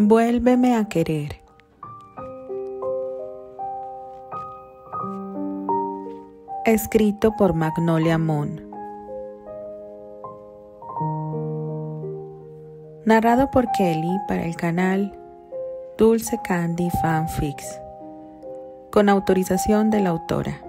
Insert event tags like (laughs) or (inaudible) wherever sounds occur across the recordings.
Vuélveme a querer. Escrito por Magnolia Moon. Narrado por Kelly para el canal Dulce Candy Fanfics. Con autorización de la autora.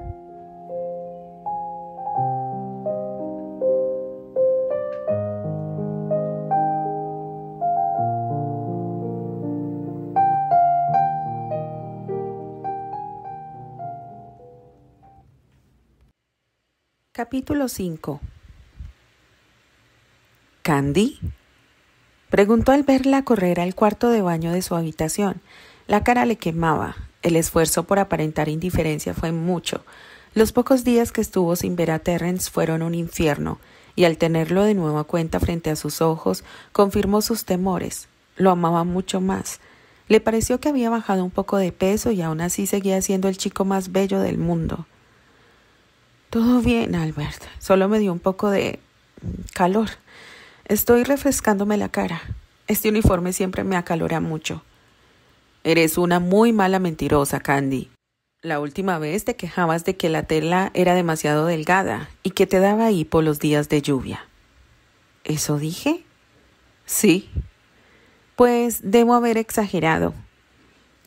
Capítulo 5 ¿Candy? Preguntó al verla correr al cuarto de baño de su habitación. La cara le quemaba. El esfuerzo por aparentar indiferencia fue mucho. Los pocos días que estuvo sin ver a Terrence fueron un infierno, y al tenerlo de nuevo a cuenta frente a sus ojos, confirmó sus temores. Lo amaba mucho más. Le pareció que había bajado un poco de peso y aún así seguía siendo el chico más bello del mundo. Todo bien, Albert. Solo me dio un poco de calor. Estoy refrescándome la cara. Este uniforme siempre me acalora mucho. Eres una muy mala mentirosa, Candy. La última vez te quejabas de que la tela era demasiado delgada y que te daba hipo los días de lluvia. ¿Eso dije? Sí. Pues debo haber exagerado.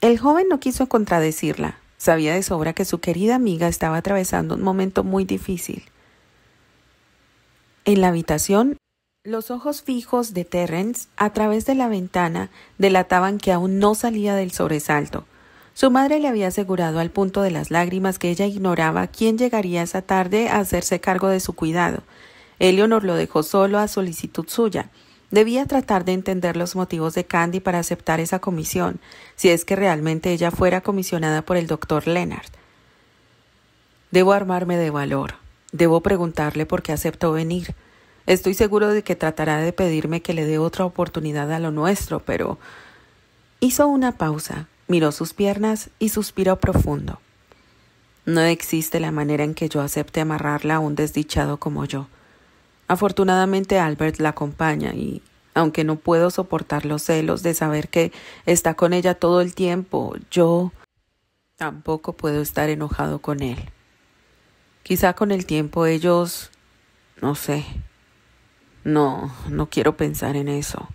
El joven no quiso contradecirla. Sabía de sobra que su querida amiga estaba atravesando un momento muy difícil. En la habitación, los ojos fijos de Terrence a través de la ventana delataban que aún no salía del sobresalto. Su madre le había asegurado al punto de las lágrimas que ella ignoraba quién llegaría esa tarde a hacerse cargo de su cuidado. Eleonor lo dejó solo a solicitud suya, Debía tratar de entender los motivos de Candy para aceptar esa comisión, si es que realmente ella fuera comisionada por el doctor Leonard. Debo armarme de valor. Debo preguntarle por qué aceptó venir. Estoy seguro de que tratará de pedirme que le dé otra oportunidad a lo nuestro, pero... Hizo una pausa, miró sus piernas y suspiró profundo. No existe la manera en que yo acepte amarrarla a un desdichado como yo. Afortunadamente Albert la acompaña y, aunque no puedo soportar los celos de saber que está con ella todo el tiempo, yo tampoco puedo estar enojado con él. Quizá con el tiempo ellos... no sé. No, no quiero pensar en eso.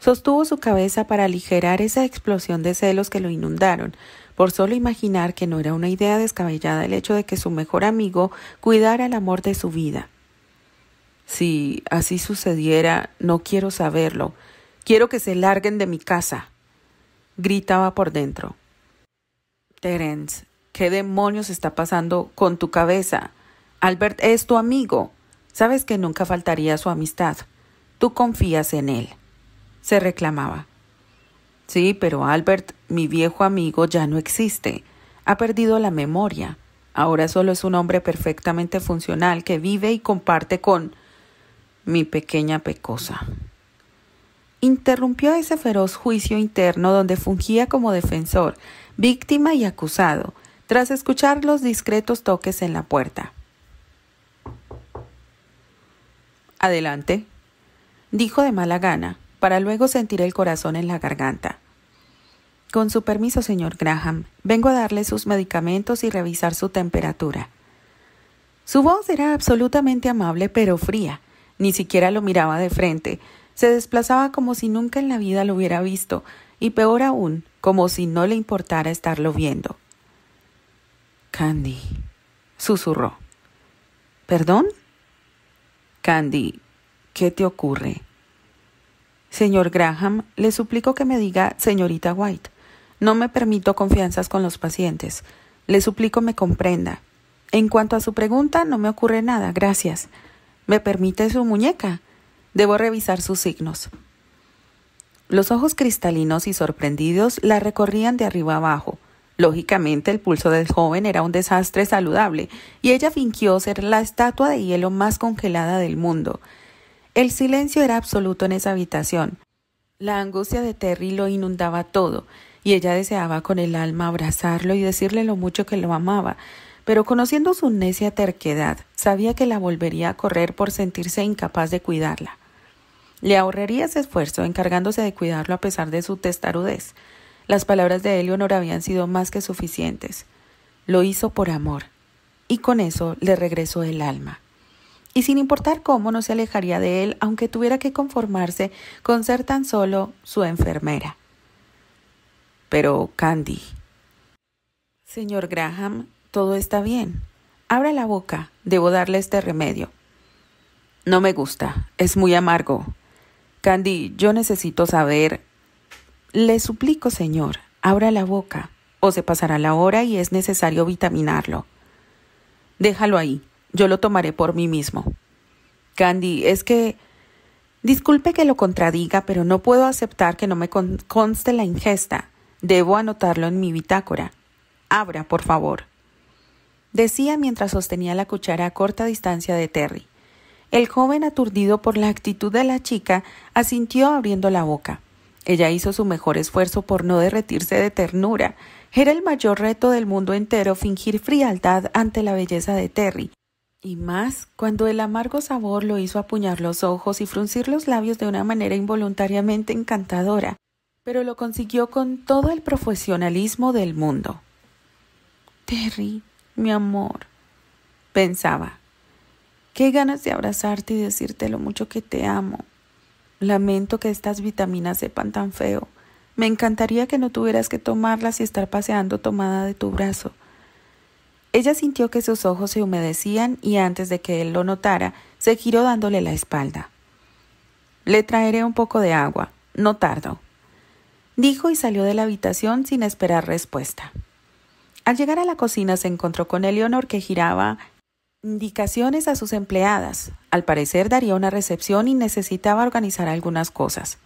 Sostuvo su cabeza para aligerar esa explosión de celos que lo inundaron, por solo imaginar que no era una idea descabellada el hecho de que su mejor amigo cuidara el amor de su vida. Si así sucediera, no quiero saberlo. Quiero que se larguen de mi casa. Gritaba por dentro. Terence, ¿qué demonios está pasando con tu cabeza? Albert es tu amigo. Sabes que nunca faltaría su amistad. Tú confías en él. Se reclamaba. Sí, pero Albert, mi viejo amigo, ya no existe. Ha perdido la memoria. Ahora solo es un hombre perfectamente funcional que vive y comparte con mi pequeña pecosa. Interrumpió ese feroz juicio interno donde fungía como defensor, víctima y acusado, tras escuchar los discretos toques en la puerta. Adelante, dijo de mala gana, para luego sentir el corazón en la garganta. Con su permiso, señor Graham, vengo a darle sus medicamentos y revisar su temperatura. Su voz era absolutamente amable pero fría, ni siquiera lo miraba de frente, se desplazaba como si nunca en la vida lo hubiera visto, y peor aún, como si no le importara estarlo viendo. Candy, susurró. ¿Perdón? Candy, ¿qué te ocurre? Señor Graham, le suplico que me diga señorita White. No me permito confianzas con los pacientes. Le suplico me comprenda. En cuanto a su pregunta, no me ocurre nada, gracias. ¿Me permite su muñeca? Debo revisar sus signos. Los ojos cristalinos y sorprendidos la recorrían de arriba abajo. Lógicamente el pulso del joven era un desastre saludable, y ella fingió ser la estatua de hielo más congelada del mundo. El silencio era absoluto en esa habitación. La angustia de Terry lo inundaba todo, y ella deseaba con el alma abrazarlo y decirle lo mucho que lo amaba, pero conociendo su necia terquedad, sabía que la volvería a correr por sentirse incapaz de cuidarla. Le ahorraría ese esfuerzo encargándose de cuidarlo a pesar de su testarudez. Las palabras de Eleonor habían sido más que suficientes. Lo hizo por amor, y con eso le regresó el alma. Y sin importar cómo, no se alejaría de él, aunque tuviera que conformarse con ser tan solo su enfermera. Pero, Candy. Señor Graham, todo está bien. Abra la boca, debo darle este remedio. No me gusta, es muy amargo. Candy, yo necesito saber. Le suplico, señor, abra la boca, o se pasará la hora y es necesario vitaminarlo. Déjalo ahí, yo lo tomaré por mí mismo. Candy, es que... Disculpe que lo contradiga, pero no puedo aceptar que no me conste la ingesta. Debo anotarlo en mi bitácora. Abra, por favor decía mientras sostenía la cuchara a corta distancia de Terry. El joven, aturdido por la actitud de la chica, asintió abriendo la boca. Ella hizo su mejor esfuerzo por no derretirse de ternura. Era el mayor reto del mundo entero fingir frialdad ante la belleza de Terry, y más cuando el amargo sabor lo hizo apuñar los ojos y fruncir los labios de una manera involuntariamente encantadora, pero lo consiguió con todo el profesionalismo del mundo. Terry, mi amor, pensaba. Qué ganas de abrazarte y decirte lo mucho que te amo. Lamento que estas vitaminas sepan tan feo. Me encantaría que no tuvieras que tomarlas y estar paseando tomada de tu brazo. Ella sintió que sus ojos se humedecían y antes de que él lo notara, se giró dándole la espalda. Le traeré un poco de agua. No tardo. Dijo y salió de la habitación sin esperar respuesta. Al llegar a la cocina se encontró con Eleonor que giraba indicaciones a sus empleadas. Al parecer daría una recepción y necesitaba organizar algunas cosas.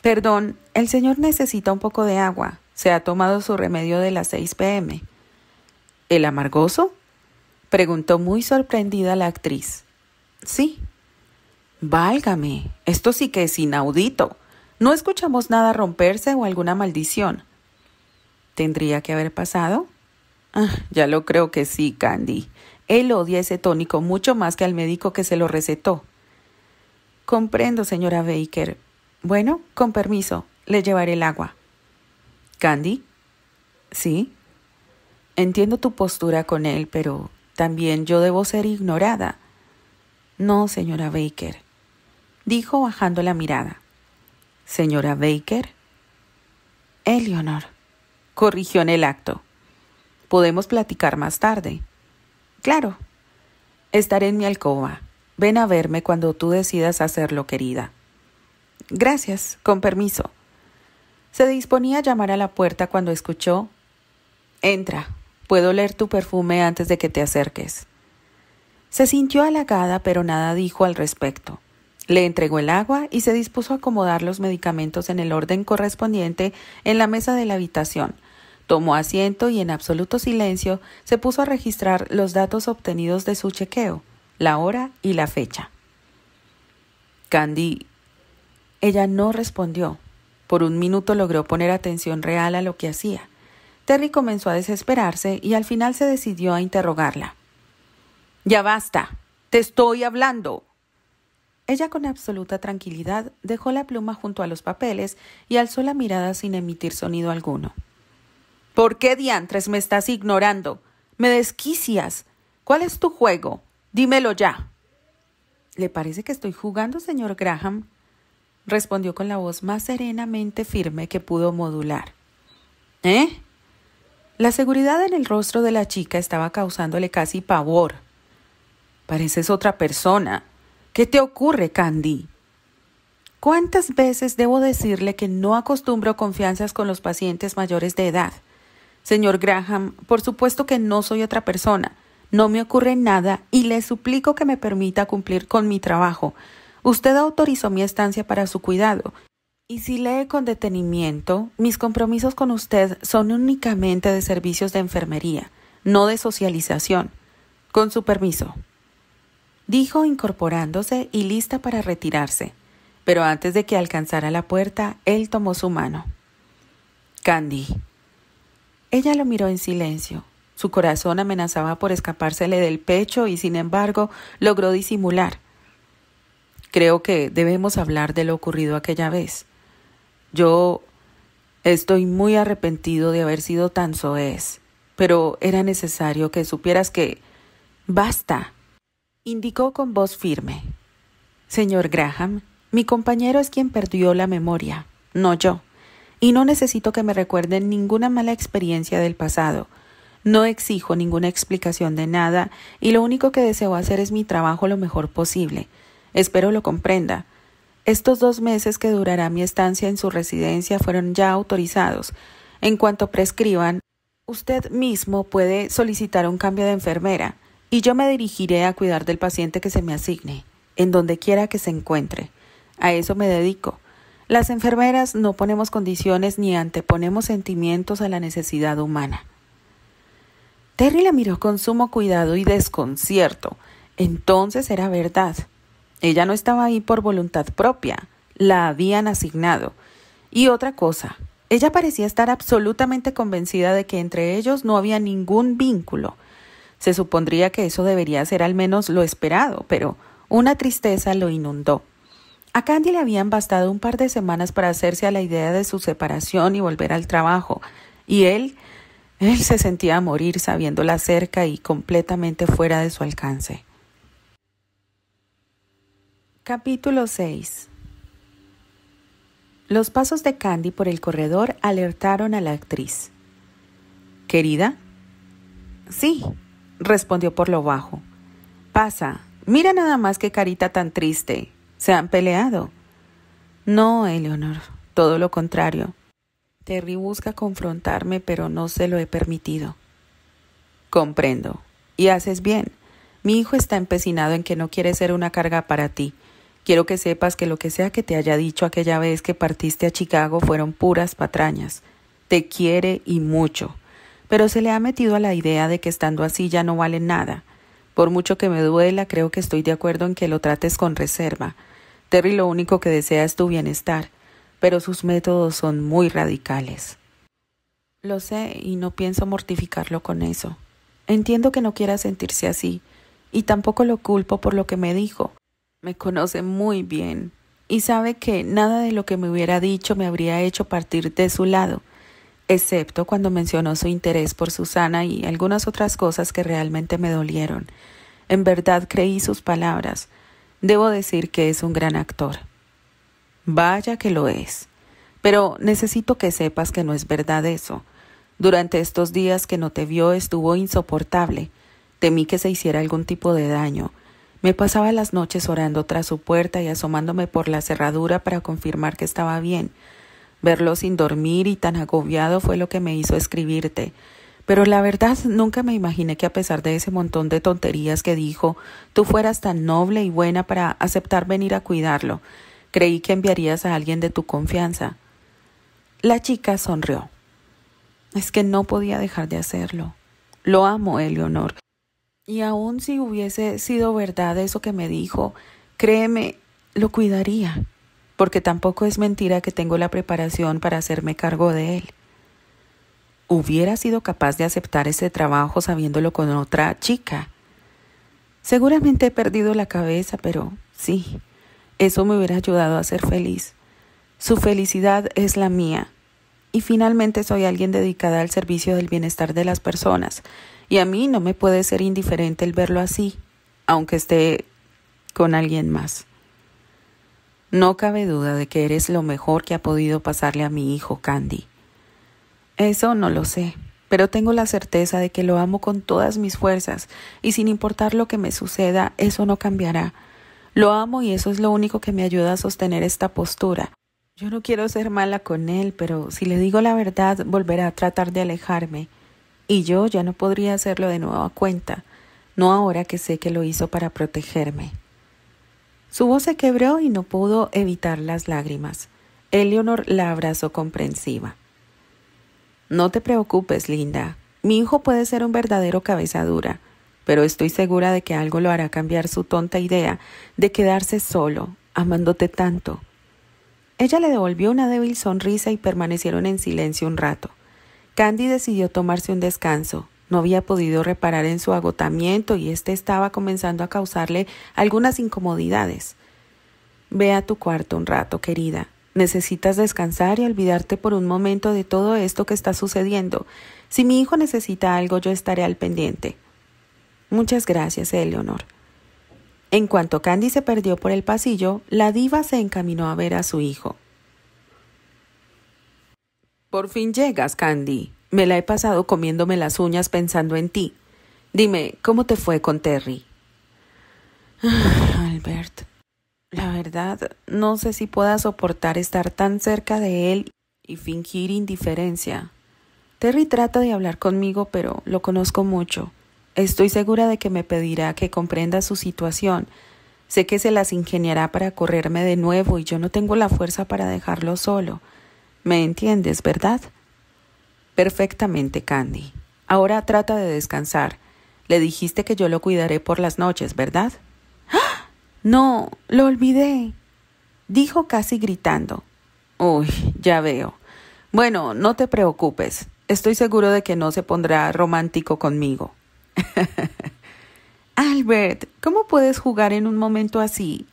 Perdón, el señor necesita un poco de agua. Se ha tomado su remedio de las 6 pm. ¿El amargoso? preguntó muy sorprendida la actriz. Sí. Válgame, esto sí que es inaudito. No escuchamos nada romperse o alguna maldición. Tendría que haber pasado. Ah, ya lo creo que sí, Candy. Él odia ese tónico mucho más que al médico que se lo recetó. Comprendo, señora Baker. Bueno, con permiso, le llevaré el agua. Candy. Sí. Entiendo tu postura con él, pero también yo debo ser ignorada. No, señora Baker, dijo bajando la mirada. Señora Baker. Eleonor corrigió en el acto. Podemos platicar más tarde. Claro. Estaré en mi alcoba. Ven a verme cuando tú decidas hacerlo, querida. Gracias, con permiso. Se disponía a llamar a la puerta cuando escuchó Entra, puedo leer tu perfume antes de que te acerques. Se sintió halagada, pero nada dijo al respecto. Le entregó el agua y se dispuso a acomodar los medicamentos en el orden correspondiente en la mesa de la habitación, Tomó asiento y en absoluto silencio se puso a registrar los datos obtenidos de su chequeo, la hora y la fecha. Candy. Ella no respondió. Por un minuto logró poner atención real a lo que hacía. Terry comenzó a desesperarse y al final se decidió a interrogarla. Ya basta. Te estoy hablando. Ella con absoluta tranquilidad dejó la pluma junto a los papeles y alzó la mirada sin emitir sonido alguno. ¿Por qué diantres me estás ignorando? Me desquicias. ¿Cuál es tu juego? Dímelo ya. ¿Le parece que estoy jugando, señor Graham? respondió con la voz más serenamente firme que pudo modular. ¿Eh? La seguridad en el rostro de la chica estaba causándole casi pavor. Pareces otra persona. ¿Qué te ocurre, Candy? ¿Cuántas veces debo decirle que no acostumbro confianzas con los pacientes mayores de edad? Señor Graham, por supuesto que no soy otra persona. No me ocurre nada y le suplico que me permita cumplir con mi trabajo. Usted autorizó mi estancia para su cuidado. Y si lee con detenimiento, mis compromisos con usted son únicamente de servicios de enfermería, no de socialización. Con su permiso. Dijo incorporándose y lista para retirarse. Pero antes de que alcanzara la puerta, él tomó su mano. Candy, ella lo miró en silencio. Su corazón amenazaba por escapársele del pecho y, sin embargo, logró disimular. Creo que debemos hablar de lo ocurrido aquella vez. Yo estoy muy arrepentido de haber sido tan soez, pero era necesario que supieras que... Basta, indicó con voz firme. Señor Graham, mi compañero es quien perdió la memoria, no yo y no necesito que me recuerden ninguna mala experiencia del pasado. No exijo ninguna explicación de nada y lo único que deseo hacer es mi trabajo lo mejor posible. Espero lo comprenda. Estos dos meses que durará mi estancia en su residencia fueron ya autorizados. En cuanto prescriban, usted mismo puede solicitar un cambio de enfermera y yo me dirigiré a cuidar del paciente que se me asigne, en donde quiera que se encuentre. A eso me dedico. Las enfermeras no ponemos condiciones ni anteponemos sentimientos a la necesidad humana. Terry la miró con sumo cuidado y desconcierto. Entonces era verdad. Ella no estaba ahí por voluntad propia, la habían asignado. Y otra cosa, ella parecía estar absolutamente convencida de que entre ellos no había ningún vínculo. Se supondría que eso debería ser al menos lo esperado, pero una tristeza lo inundó. A Candy le habían bastado un par de semanas para hacerse a la idea de su separación y volver al trabajo, y él, él se sentía a morir sabiéndola cerca y completamente fuera de su alcance. Capítulo 6 Los pasos de Candy por el corredor alertaron a la actriz. ¿Querida? Sí, respondió por lo bajo. Pasa, mira nada más qué carita tan triste se han peleado. No, Eleonor, todo lo contrario. Terry busca confrontarme, pero no se lo he permitido. Comprendo. Y haces bien. Mi hijo está empecinado en que no quiere ser una carga para ti. Quiero que sepas que lo que sea que te haya dicho aquella vez que partiste a Chicago fueron puras patrañas. Te quiere y mucho. Pero se le ha metido a la idea de que estando así ya no vale nada. Por mucho que me duela, creo que estoy de acuerdo en que lo trates con reserva. Terry lo único que desea es tu bienestar, pero sus métodos son muy radicales. Lo sé y no pienso mortificarlo con eso. Entiendo que no quiera sentirse así, y tampoco lo culpo por lo que me dijo. Me conoce muy bien, y sabe que nada de lo que me hubiera dicho me habría hecho partir de su lado, excepto cuando mencionó su interés por Susana y algunas otras cosas que realmente me dolieron. En verdad creí sus palabras, Debo decir que es un gran actor. Vaya que lo es. Pero necesito que sepas que no es verdad eso. Durante estos días que no te vio estuvo insoportable. Temí que se hiciera algún tipo de daño. Me pasaba las noches orando tras su puerta y asomándome por la cerradura para confirmar que estaba bien. Verlo sin dormir y tan agobiado fue lo que me hizo escribirte. Pero la verdad nunca me imaginé que a pesar de ese montón de tonterías que dijo, tú fueras tan noble y buena para aceptar venir a cuidarlo. Creí que enviarías a alguien de tu confianza. La chica sonrió. Es que no podía dejar de hacerlo. Lo amo, Eleonor. Y aun si hubiese sido verdad eso que me dijo, créeme, lo cuidaría, porque tampoco es mentira que tengo la preparación para hacerme cargo de él hubiera sido capaz de aceptar ese trabajo sabiéndolo con otra chica. Seguramente he perdido la cabeza, pero sí, eso me hubiera ayudado a ser feliz. Su felicidad es la mía. Y finalmente soy alguien dedicada al servicio del bienestar de las personas, y a mí no me puede ser indiferente el verlo así, aunque esté con alguien más. No cabe duda de que eres lo mejor que ha podido pasarle a mi hijo Candy. Eso no lo sé, pero tengo la certeza de que lo amo con todas mis fuerzas, y sin importar lo que me suceda, eso no cambiará. Lo amo y eso es lo único que me ayuda a sostener esta postura. Yo no quiero ser mala con él, pero si le digo la verdad, volverá a tratar de alejarme. Y yo ya no podría hacerlo de nueva cuenta, no ahora que sé que lo hizo para protegerme. Su voz se quebró y no pudo evitar las lágrimas. Eleonor la abrazó comprensiva. No te preocupes, Linda. Mi hijo puede ser un verdadero cabeza dura, pero estoy segura de que algo lo hará cambiar su tonta idea de quedarse solo, amándote tanto. Ella le devolvió una débil sonrisa y permanecieron en silencio un rato. Candy decidió tomarse un descanso. No había podido reparar en su agotamiento y este estaba comenzando a causarle algunas incomodidades. Ve a tu cuarto un rato, querida, Necesitas descansar y olvidarte por un momento de todo esto que está sucediendo. Si mi hijo necesita algo, yo estaré al pendiente. Muchas gracias, Eleonor. En cuanto Candy se perdió por el pasillo, la diva se encaminó a ver a su hijo. Por fin llegas, Candy. Me la he pasado comiéndome las uñas pensando en ti. Dime, ¿cómo te fue con Terry? Ah, Alberto verdad no sé si pueda soportar estar tan cerca de él y fingir indiferencia. Terry trata de hablar conmigo, pero lo conozco mucho. Estoy segura de que me pedirá que comprenda su situación. Sé que se las ingeniará para correrme de nuevo y yo no tengo la fuerza para dejarlo solo. ¿Me entiendes, verdad? Perfectamente, Candy. Ahora trata de descansar. Le dijiste que yo lo cuidaré por las noches, ¿verdad? No, lo olvidé, dijo casi gritando. Uy, ya veo. Bueno, no te preocupes. Estoy seguro de que no se pondrá romántico conmigo. (laughs) Albert, ¿cómo puedes jugar en un momento así?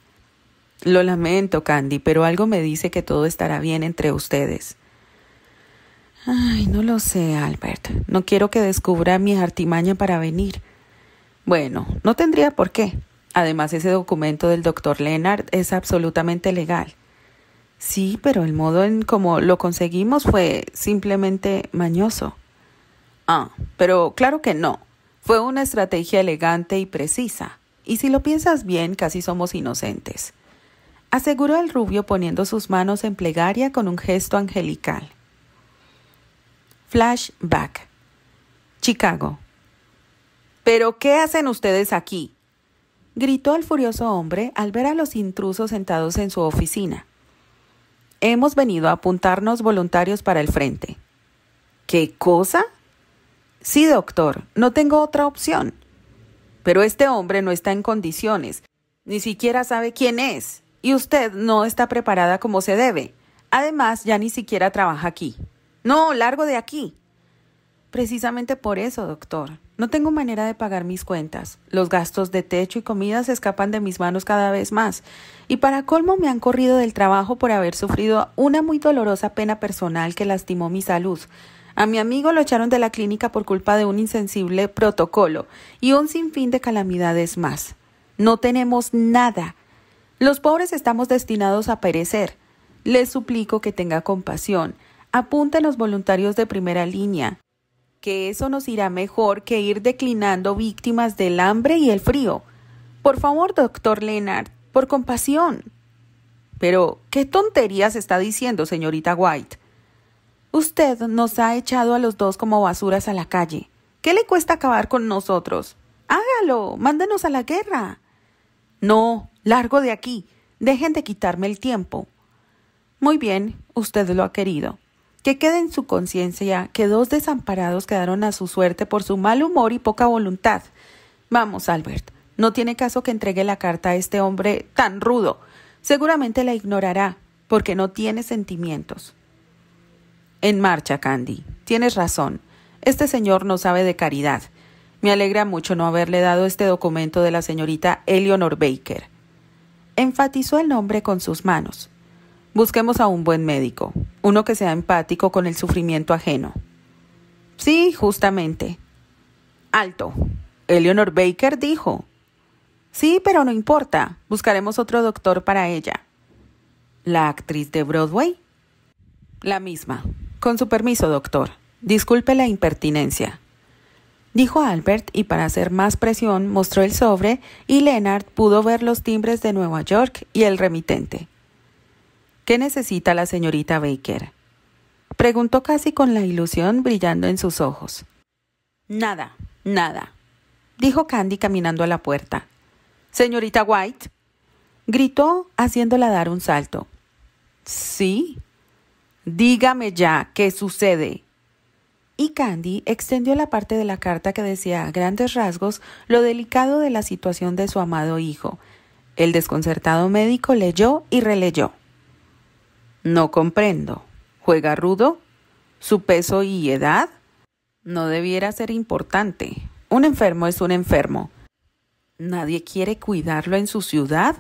Lo lamento, Candy, pero algo me dice que todo estará bien entre ustedes. Ay, no lo sé, Albert. No quiero que descubra mi artimaña para venir. Bueno, no tendría por qué. Además, ese documento del doctor Leonard es absolutamente legal. Sí, pero el modo en cómo lo conseguimos fue simplemente mañoso. Ah, pero claro que no. Fue una estrategia elegante y precisa. Y si lo piensas bien, casi somos inocentes. Aseguró el rubio poniendo sus manos en plegaria con un gesto angelical. Flashback. Chicago. ¿Pero qué hacen ustedes aquí? gritó el furioso hombre al ver a los intrusos sentados en su oficina. Hemos venido a apuntarnos voluntarios para el frente. ¿Qué cosa? Sí, doctor, no tengo otra opción. Pero este hombre no está en condiciones, ni siquiera sabe quién es, y usted no está preparada como se debe. Además, ya ni siquiera trabaja aquí. No, largo de aquí. Precisamente por eso, doctor. No tengo manera de pagar mis cuentas. Los gastos de techo y comida se escapan de mis manos cada vez más. Y para colmo me han corrido del trabajo por haber sufrido una muy dolorosa pena personal que lastimó mi salud. A mi amigo lo echaron de la clínica por culpa de un insensible protocolo y un sinfín de calamidades más. No tenemos nada. Los pobres estamos destinados a perecer. Les suplico que tenga compasión. Apunten los voluntarios de primera línea, que eso nos irá mejor que ir declinando víctimas del hambre y el frío. Por favor, doctor Leonard, por compasión. Pero, ¿qué tonterías está diciendo, señorita White? Usted nos ha echado a los dos como basuras a la calle. ¿Qué le cuesta acabar con nosotros? Hágalo, mándenos a la guerra. No, largo de aquí. Dejen de quitarme el tiempo. Muy bien, usted lo ha querido que quede en su conciencia que dos desamparados quedaron a su suerte por su mal humor y poca voluntad. Vamos, Albert, no tiene caso que entregue la carta a este hombre tan rudo. Seguramente la ignorará, porque no tiene sentimientos. En marcha, Candy. Tienes razón. Este señor no sabe de caridad. Me alegra mucho no haberle dado este documento de la señorita Eleanor Baker. Enfatizó el nombre con sus manos. Busquemos a un buen médico uno que sea empático con el sufrimiento ajeno. Sí, justamente. Alto. Eleanor Baker dijo. Sí, pero no importa. Buscaremos otro doctor para ella. ¿La actriz de Broadway? La misma. Con su permiso, doctor. Disculpe la impertinencia. Dijo Albert y para hacer más presión mostró el sobre y Leonard pudo ver los timbres de Nueva York y el remitente. ¿Qué necesita la señorita Baker? Preguntó casi con la ilusión brillando en sus ojos. Nada, nada, dijo Candy caminando a la puerta. Señorita White, gritó haciéndola dar un salto. Sí. Dígame ya, ¿qué sucede? Y Candy extendió la parte de la carta que decía a grandes rasgos lo delicado de la situación de su amado hijo. El desconcertado médico leyó y releyó. No comprendo. ¿Juega rudo? ¿Su peso y edad? No debiera ser importante. Un enfermo es un enfermo. ¿Nadie quiere cuidarlo en su ciudad?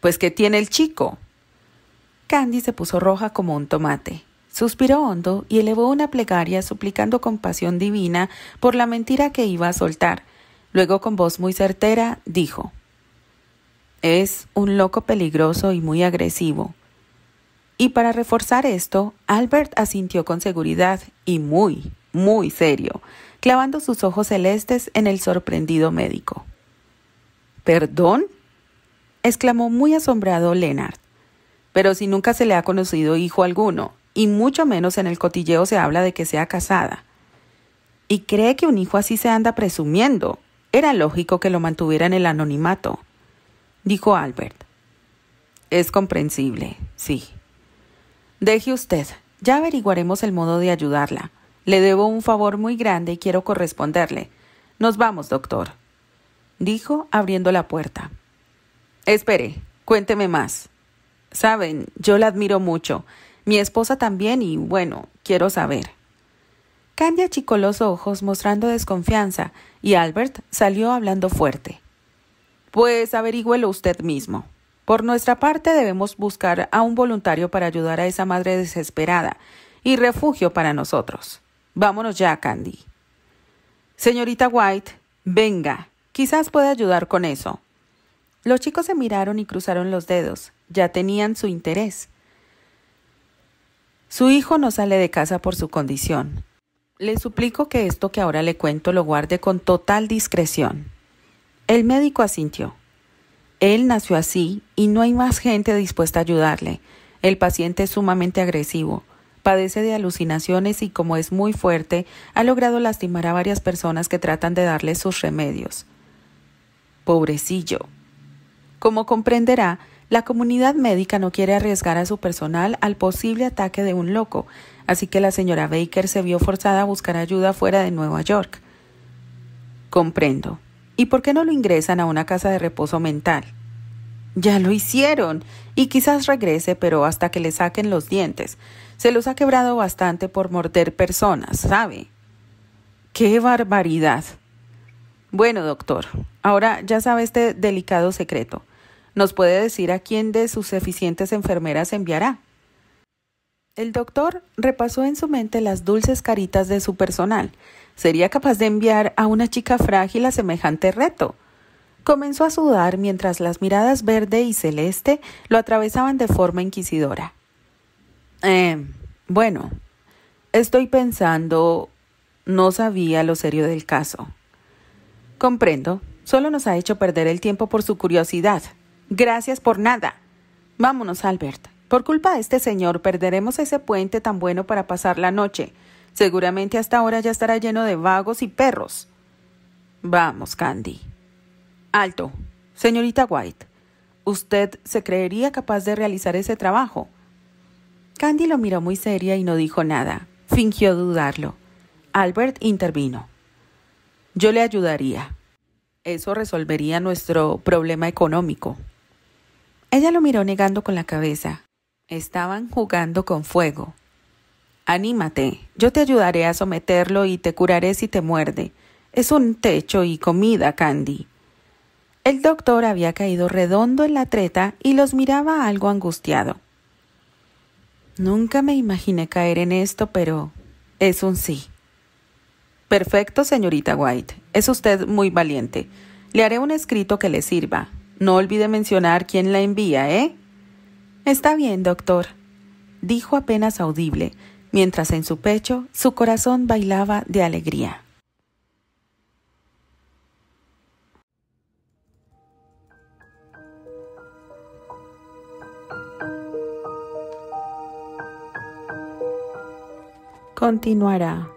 Pues ¿qué tiene el chico? Candy se puso roja como un tomate. Suspiró hondo y elevó una plegaria suplicando compasión divina por la mentira que iba a soltar. Luego con voz muy certera dijo Es un loco peligroso y muy agresivo. Y para reforzar esto, Albert asintió con seguridad y muy, muy serio, clavando sus ojos celestes en el sorprendido médico. ¿Perdón? exclamó muy asombrado Leonard. Pero si nunca se le ha conocido hijo alguno, y mucho menos en el cotilleo se habla de que sea casada. Y cree que un hijo así se anda presumiendo. Era lógico que lo mantuviera en el anonimato, dijo Albert. Es comprensible, sí, Deje usted, ya averiguaremos el modo de ayudarla. Le debo un favor muy grande y quiero corresponderle. Nos vamos, doctor, dijo, abriendo la puerta. Espere, cuénteme más. Saben, yo la admiro mucho. Mi esposa también y, bueno, quiero saber. Candy achicó los ojos mostrando desconfianza y Albert salió hablando fuerte. Pues averígüelo usted mismo. Por nuestra parte, debemos buscar a un voluntario para ayudar a esa madre desesperada y refugio para nosotros. Vámonos ya, Candy. Señorita White, venga, quizás pueda ayudar con eso. Los chicos se miraron y cruzaron los dedos. Ya tenían su interés. Su hijo no sale de casa por su condición. Le suplico que esto que ahora le cuento lo guarde con total discreción. El médico asintió. Él nació así y no hay más gente dispuesta a ayudarle. El paciente es sumamente agresivo, padece de alucinaciones y como es muy fuerte, ha logrado lastimar a varias personas que tratan de darle sus remedios. Pobrecillo. Como comprenderá, la comunidad médica no quiere arriesgar a su personal al posible ataque de un loco, así que la señora Baker se vio forzada a buscar ayuda fuera de Nueva York. Comprendo. ¿Y por qué no lo ingresan a una casa de reposo mental? Ya lo hicieron y quizás regrese, pero hasta que le saquen los dientes. Se los ha quebrado bastante por morder personas, ¿sabe? ¡Qué barbaridad! Bueno, doctor, ahora ya sabe este delicado secreto. ¿Nos puede decir a quién de sus eficientes enfermeras enviará? El doctor repasó en su mente las dulces caritas de su personal. ¿Sería capaz de enviar a una chica frágil a semejante reto? Comenzó a sudar mientras las miradas verde y celeste lo atravesaban de forma inquisidora. Eh, bueno, estoy pensando... No sabía lo serio del caso. Comprendo, solo nos ha hecho perder el tiempo por su curiosidad. Gracias por nada. Vámonos, Albert. Por culpa de este señor perderemos ese puente tan bueno para pasar la noche. Seguramente hasta ahora ya estará lleno de vagos y perros. Vamos, Candy. Alto. Señorita White, ¿usted se creería capaz de realizar ese trabajo? Candy lo miró muy seria y no dijo nada. Fingió dudarlo. Albert intervino. Yo le ayudaría. Eso resolvería nuestro problema económico. Ella lo miró negando con la cabeza. Estaban jugando con fuego. Anímate, yo te ayudaré a someterlo y te curaré si te muerde. Es un techo y comida, Candy. El doctor había caído redondo en la treta y los miraba algo angustiado. Nunca me imaginé caer en esto, pero es un sí. Perfecto, señorita White. Es usted muy valiente. Le haré un escrito que le sirva. No olvide mencionar quién la envía, ¿eh? Está bien, doctor, dijo apenas audible, mientras en su pecho su corazón bailaba de alegría. Continuará.